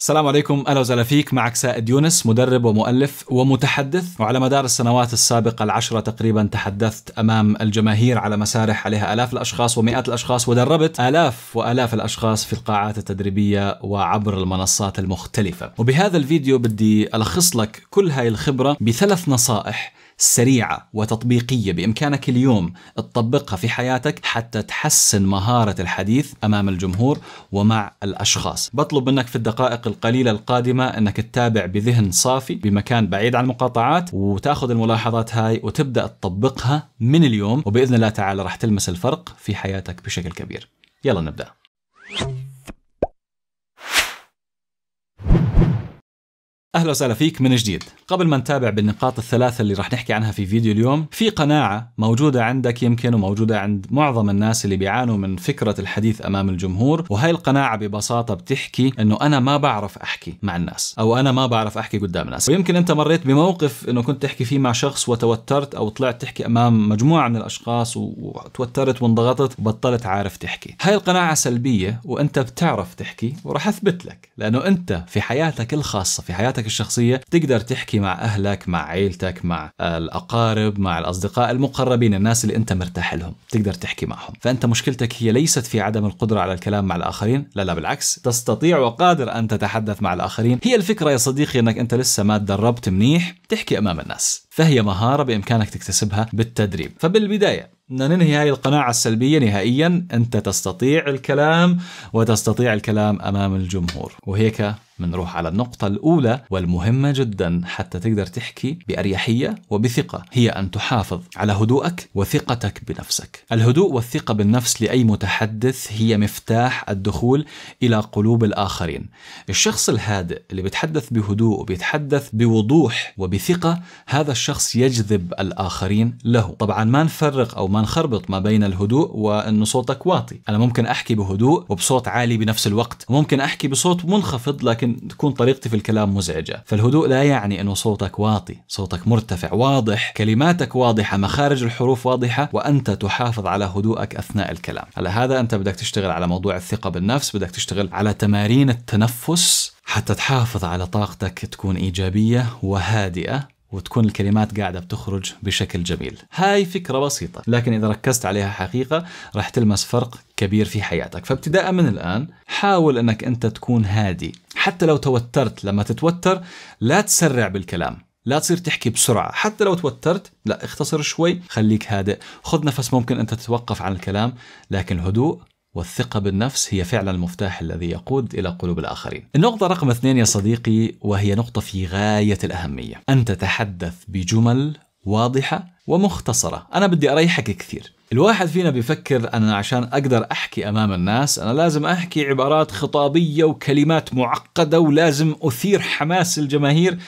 السلام عليكم اهلا وسهلا فيك معك سائد يونس مدرب ومؤلف ومتحدث وعلى مدار السنوات السابقه العشره تقريبا تحدثت امام الجماهير على مسارح عليها الاف الاشخاص ومئات الاشخاص ودربت الاف والاف الاشخاص في القاعات التدريبيه وعبر المنصات المختلفه وبهذا الفيديو بدي الخص لك كل هاي الخبره بثلاث نصائح سريعة وتطبيقية بإمكانك اليوم تطبقها في حياتك حتى تحسن مهارة الحديث أمام الجمهور ومع الأشخاص بطلب منك في الدقائق القليلة القادمة أنك تتابع بذهن صافي بمكان بعيد عن المقاطعات وتاخذ الملاحظات هاي وتبدأ تطبقها من اليوم وبإذن الله تعالى راح تلمس الفرق في حياتك بشكل كبير يلا نبدأ اهلا وسهلا فيك من جديد قبل ما نتابع بالنقاط الثلاثه اللي راح نحكي عنها في فيديو اليوم في قناعه موجوده عندك يمكن وموجوده عند معظم الناس اللي بيعانوا من فكره الحديث امام الجمهور وهي القناعه ببساطه بتحكي انه انا ما بعرف احكي مع الناس او انا ما بعرف احكي قدام الناس ويمكن انت مريت بموقف انه كنت تحكي فيه مع شخص وتوترت او طلعت تحكي امام مجموعه من الاشخاص وتوترت وانضغطت وبطلت عارف تحكي هاي القناعه سلبيه وانت بتعرف تحكي وراح اثبت لك لانه انت في حياتك الخاصه في حياتك حياتك الشخصية تقدر تحكي مع أهلك مع عيلتك مع الأقارب مع الأصدقاء المقربين الناس اللي أنت مرتاح لهم تقدر تحكي معهم فأنت مشكلتك هي ليست في عدم القدرة على الكلام مع الآخرين لا لا بالعكس تستطيع وقادر أن تتحدث مع الآخرين هي الفكرة يا صديقي أنك أنت لسه ما تدربت منيح تحكي أمام الناس فهي مهارة بإمكانك تكتسبها بالتدريب فبالبداية ننهي هذه القناعة السلبية نهائيا أنت تستطيع الكلام وتستطيع الكلام أمام الجمهور وهيك بنروح على النقطة الأولى والمهمة جدا حتى تقدر تحكي بأريحية وبثقة هي أن تحافظ على هدوءك وثقتك بنفسك. الهدوء والثقة بالنفس لأي متحدث هي مفتاح الدخول إلى قلوب الآخرين. الشخص الهادئ اللي بيتحدث بهدوء وبيتحدث بوضوح وبثقة هذا الشخص يجذب الآخرين له. طبعا ما نفرق أو ما نخربط ما بين الهدوء وأن صوتك واطي. أنا ممكن أحكي بهدوء وبصوت عالي بنفس الوقت، ممكن أحكي بصوت منخفض لكن ممكن تكون طريقتي في الكلام مزعجة فالهدوء لا يعني أنه صوتك واطي صوتك مرتفع واضح كلماتك واضحة مخارج الحروف واضحة وأنت تحافظ على هدوءك أثناء الكلام على هذا أنت بدك تشتغل على موضوع الثقة بالنفس بدك تشتغل على تمارين التنفس حتى تحافظ على طاقتك تكون إيجابية وهادئة وتكون الكلمات قاعدة بتخرج بشكل جميل هاي فكرة بسيطة لكن إذا ركزت عليها حقيقة راح تلمس فرق كبير في حياتك فابتداء من الآن حاول أنك أنت تكون هادي حتى لو توترت لما تتوتر لا تسرع بالكلام لا تصير تحكي بسرعة حتى لو توترت لا اختصر شوي خليك هادئ خذ نفس ممكن أنت تتوقف عن الكلام لكن الهدوء والثقة بالنفس هي فعلا المفتاح الذي يقود إلى قلوب الآخرين. النقطة رقم اثنين يا صديقي وهي نقطة في غاية الأهمية، أن تتحدث بجمل واضحة ومختصرة، أنا بدي أريحك كثير، الواحد فينا بيفكر أنا عشان أقدر أحكي أمام الناس أنا لازم أحكي عبارات خطابية وكلمات معقدة ولازم أثير حماس الجماهير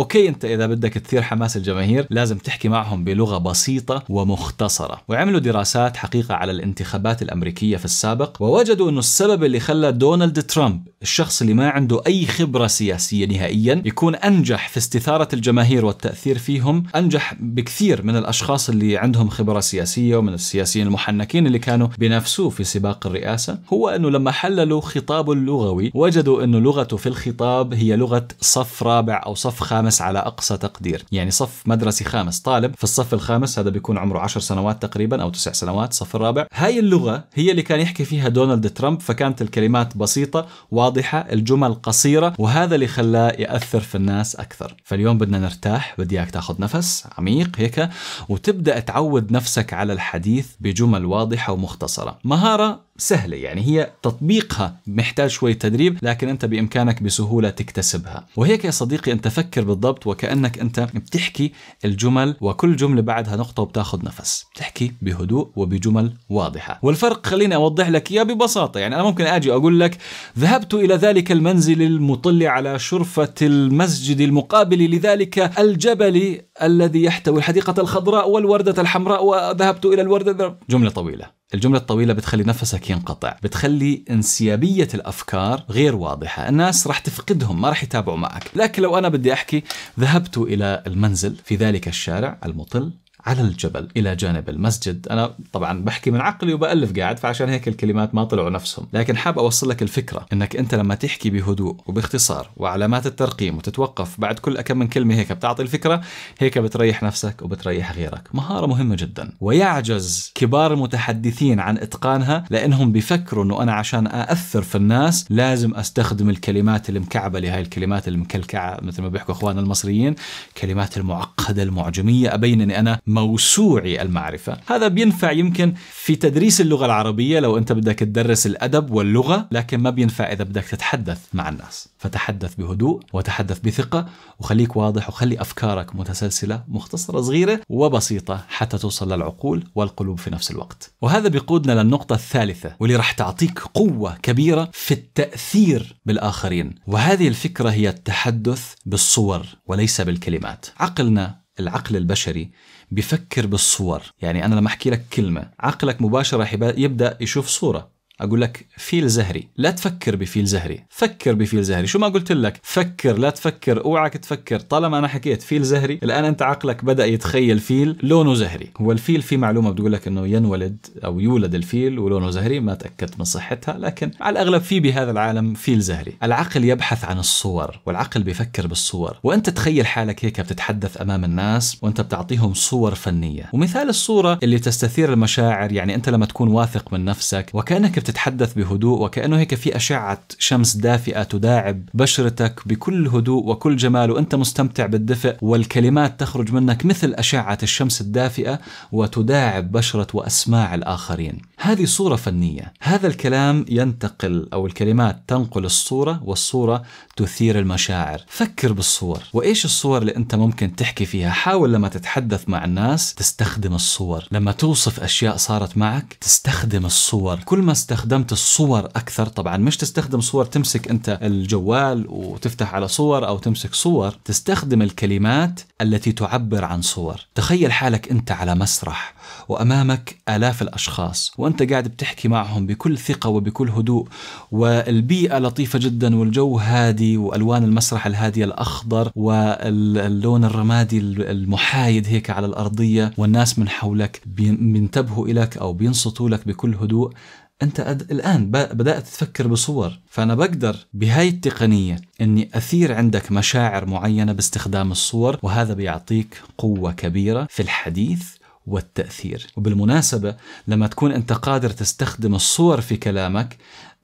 اوكي انت اذا بدك تثير حماس الجماهير لازم تحكي معهم بلغه بسيطه ومختصره وعملوا دراسات حقيقه على الانتخابات الامريكيه في السابق ووجدوا انه السبب اللي خلى دونالد ترامب الشخص اللي ما عنده اي خبره سياسيه نهائيا يكون انجح في استثاره الجماهير والتاثير فيهم انجح بكثير من الاشخاص اللي عندهم خبره سياسيه ومن السياسيين المحنكين اللي كانوا بنفسه في سباق الرئاسه هو انه لما حللوا خطابه اللغوي وجدوا انه لغته في الخطاب هي لغه صف رابع او صف خامس الخامس على أقصى تقدير يعني صف مدرسي خامس طالب في الصف الخامس هذا بيكون عمره 10 سنوات تقريبا أو 9 سنوات الصف الرابع هاي اللغة هي اللي كان يحكي فيها دونالد ترامب فكانت الكلمات بسيطة واضحة الجمل قصيرة وهذا اللي خلاه يأثر في الناس أكثر فاليوم بدنا نرتاح بدي إياك تاخذ نفس عميق هيك وتبدأ تعود نفسك على الحديث بجمل واضحة ومختصرة مهارة سهلة يعني هي تطبيقها محتاج شوي تدريب لكن أنت بإمكانك بسهولة تكتسبها وهيك يا صديقي أنت فكر بالضبط وكأنك أنت بتحكي الجمل وكل جملة بعدها نقطة وبتاخذ نفس بتحكي بهدوء وبجمل واضحة والفرق خليني أوضح لك إياه ببساطة يعني أنا ممكن أجي أقول لك ذهبت إلى ذلك المنزل المطل على شرفة المسجد المقابل لذلك الجبل الذي يحتوي الحديقة الخضراء والوردة الحمراء وذهبت إلى الوردة جملة طويلة الجملة الطويلة بتخلي نفسك ينقطع بتخلي انسيابية الأفكار غير واضحة الناس راح تفقدهم ما راح يتابعوا معك لكن لو أنا بدي أحكي ذهبت إلى المنزل في ذلك الشارع المطل على الجبل إلى جانب المسجد أنا طبعا بحكي من عقلي وبألف قاعد فعشان هيك الكلمات ما طلعوا نفسهم لكن حاب أوصل لك الفكرة أنك أنت لما تحكي بهدوء وباختصار وعلامات الترقيم وتتوقف بعد كل أكم من كلمة هيك بتعطي الفكرة هيك بتريح نفسك وبتريح غيرك مهارة مهمة جدا ويعجز كبار المتحدثين عن إتقانها لأنهم بيفكروا أنه أنا عشان أأثر في الناس لازم أستخدم الكلمات المكعبة لهاي الكلمات المكلكعة مثل ما بيحكوا إخواننا المصريين كلمات المعقدة المعجمية أبين أني أنا موسوعي المعرفة هذا بينفع يمكن في تدريس اللغة العربية لو أنت بدك تدرس الأدب واللغة لكن ما بينفع إذا بدك تتحدث مع الناس فتحدث بهدوء وتحدث بثقة وخليك واضح وخلي أفكارك متسلسلة مختصرة صغيرة وبسيطة حتى توصل للعقول والقلوب في نفس الوقت وهذا بيقودنا للنقطة الثالثة واللي راح تعطيك قوة كبيرة في التأثير بالآخرين وهذه الفكرة هي التحدث بالصور وليس بالكلمات عقلنا العقل البشري بفكر بالصور يعني أنا لما أحكي لك كلمة عقلك مباشرة يبدأ يشوف صورة اقول لك فيل زهري لا تفكر بفيل زهري فكر بفيل زهري شو ما قلت لك فكر لا تفكر اوعك تفكر طالما انا حكيت فيل زهري الان انت عقلك بدا يتخيل فيل لونه زهري هو الفيل في معلومه بتقول لك انه ينولد او يولد الفيل ولونه زهري ما تاكدت من صحتها لكن على الاغلب في بهذا العالم فيل زهري العقل يبحث عن الصور والعقل بيفكر بالصور وانت تخيل حالك هيك بتتحدث امام الناس وانت بتعطيهم صور فنيه ومثال الصوره اللي تستثير المشاعر يعني انت لما تكون واثق من نفسك وكانك تتحدث بهدوء وكأنه هيك في أشعة شمس دافئة تداعب بشرتك بكل هدوء وكل جمال وأنت مستمتع بالدفء والكلمات تخرج منك مثل أشعة الشمس الدافئة وتداعب بشرة وأسماع الآخرين هذه صورة فنية هذا الكلام ينتقل أو الكلمات تنقل الصورة والصورة تثير المشاعر فكر بالصور وإيش الصور اللي أنت ممكن تحكي فيها حاول لما تتحدث مع الناس تستخدم الصور لما توصف أشياء صارت معك تستخدم الصور كل ما استخدم استخدمت الصور اكثر طبعا مش تستخدم صور تمسك انت الجوال وتفتح على صور او تمسك صور تستخدم الكلمات التي تعبر عن صور تخيل حالك انت على مسرح وامامك الاف الاشخاص وانت قاعد بتحكي معهم بكل ثقه وبكل هدوء والبيئه لطيفه جدا والجو هادي والوان المسرح الهاديه الاخضر واللون الرمادي المحايد هيك على الارضيه والناس من حولك بينتبهوا اليك او بينصتوا لك بكل هدوء انت الان بدات تفكر بصور فانا بقدر بهاي التقنيه اني اثير عندك مشاعر معينه باستخدام الصور وهذا بيعطيك قوه كبيره في الحديث والتاثير وبالمناسبه لما تكون انت قادر تستخدم الصور في كلامك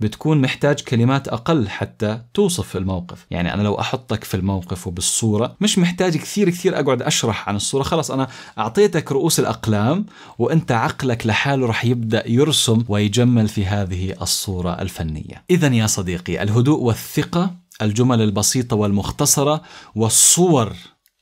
بتكون محتاج كلمات أقل حتى توصف الموقف يعني أنا لو أحطك في الموقف وبالصورة مش محتاج كثير كثير أقعد أشرح عن الصورة خلاص أنا أعطيتك رؤوس الأقلام وأنت عقلك لحاله رح يبدأ يرسم ويجمل في هذه الصورة الفنية إذا يا صديقي الهدوء والثقة الجمل البسيطة والمختصرة والصور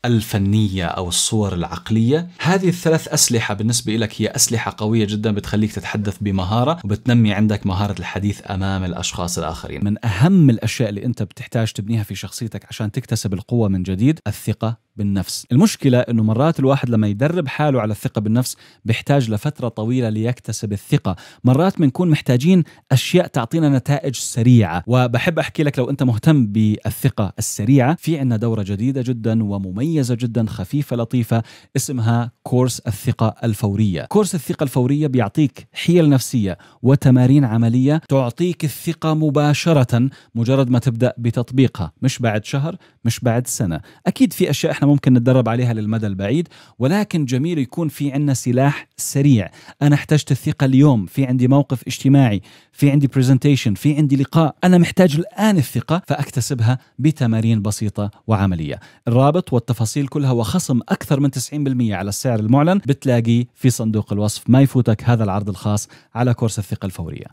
الفنية أو الصور العقلية هذه الثلاث أسلحة بالنسبة لك هي أسلحة قوية جدا بتخليك تتحدث بمهارة وبتنمي عندك مهارة الحديث أمام الأشخاص الآخرين من أهم الأشياء اللي أنت بتحتاج تبنيها في شخصيتك عشان تكتسب القوة من جديد الثقة بالنفس المشكلة أنه مرات الواحد لما يدرب حاله على الثقة بالنفس بيحتاج لفترة طويلة ليكتسب الثقة مرات بنكون محتاجين أشياء تعطينا نتائج سريعة وبحب أحكي لك لو أنت مهتم بالثقة السريعة في عنا دورة جديدة جدا ومميزة جدا خفيفة لطيفة اسمها كورس الثقة الفورية كورس الثقة الفورية بيعطيك حيل نفسية وتمارين عملية تعطيك الثقة مباشرة مجرد ما تبدأ بتطبيقها مش بعد شهر مش بعد سنة أكيد في أشياء إحنا ممكن نتدرب عليها للمدى البعيد ولكن جميل يكون في عندنا سلاح سريع انا احتجت الثقه اليوم في عندي موقف اجتماعي في عندي برزنتيشن في عندي لقاء انا محتاج الان الثقه فاكتسبها بتمارين بسيطه وعمليه الرابط والتفاصيل كلها وخصم اكثر من 90% على السعر المعلن بتلاقيه في صندوق الوصف ما يفوتك هذا العرض الخاص على كورس الثقه الفوريه